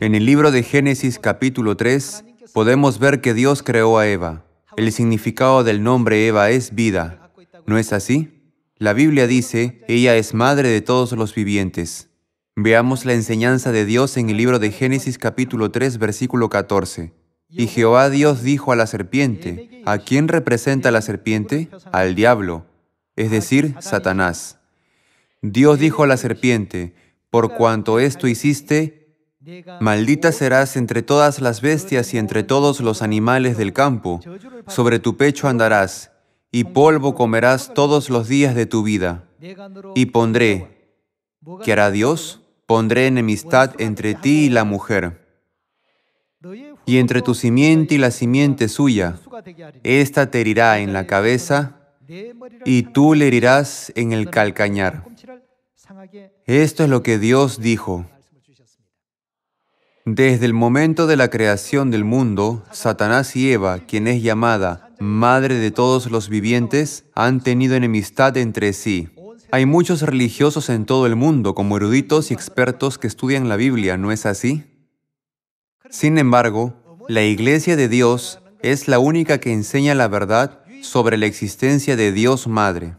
En el libro de Génesis capítulo 3 podemos ver que Dios creó a Eva. El significado del nombre Eva es vida. ¿No es así? La Biblia dice, ella es madre de todos los vivientes. Veamos la enseñanza de Dios en el libro de Génesis capítulo 3 versículo 14. Y Jehová Dios dijo a la serpiente, ¿a quién representa la serpiente? Al diablo, es decir, Satanás. Dios dijo a la serpiente, por cuanto esto hiciste, Maldita serás entre todas las bestias y entre todos los animales del campo, sobre tu pecho andarás, y polvo comerás todos los días de tu vida. Y pondré, ¿qué hará Dios? Pondré enemistad entre ti y la mujer, y entre tu simiente y la simiente suya. Esta te herirá en la cabeza, y tú le herirás en el calcañar. Esto es lo que Dios dijo. Desde el momento de la creación del mundo, Satanás y Eva, quien es llamada Madre de todos los vivientes, han tenido enemistad entre sí. Hay muchos religiosos en todo el mundo, como eruditos y expertos que estudian la Biblia, ¿no es así? Sin embargo, la Iglesia de Dios es la única que enseña la verdad sobre la existencia de Dios Madre.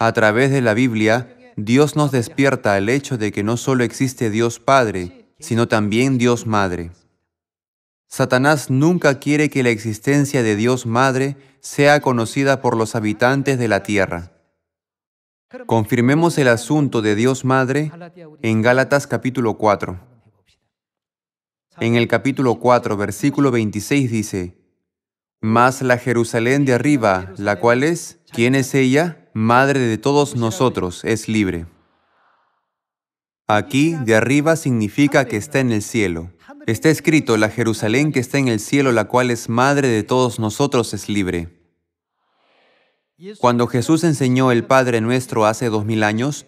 A través de la Biblia, Dios nos despierta al hecho de que no solo existe Dios Padre, sino también Dios Madre. Satanás nunca quiere que la existencia de Dios Madre sea conocida por los habitantes de la tierra. Confirmemos el asunto de Dios Madre en Gálatas capítulo 4. En el capítulo 4, versículo 26 dice, Mas la Jerusalén de arriba, la cual es, ¿quién es ella? Madre de todos nosotros, es libre. Aquí, de arriba, significa que está en el cielo. Está escrito, la Jerusalén que está en el cielo, la cual es madre de todos nosotros, es libre. Cuando Jesús enseñó el Padre nuestro hace dos mil años,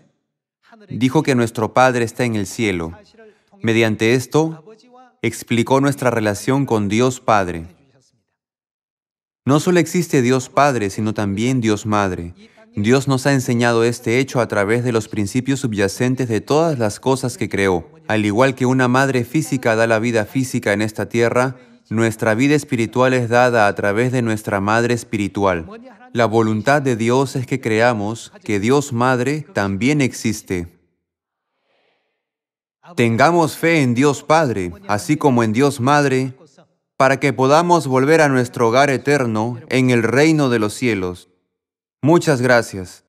dijo que nuestro Padre está en el cielo. Mediante esto, explicó nuestra relación con Dios Padre. No solo existe Dios Padre, sino también Dios Madre. Dios nos ha enseñado este hecho a través de los principios subyacentes de todas las cosas que creó. Al igual que una madre física da la vida física en esta tierra, nuestra vida espiritual es dada a través de nuestra madre espiritual. La voluntad de Dios es que creamos que Dios Madre también existe. Tengamos fe en Dios Padre, así como en Dios Madre, para que podamos volver a nuestro hogar eterno en el reino de los cielos. Muchas gracias.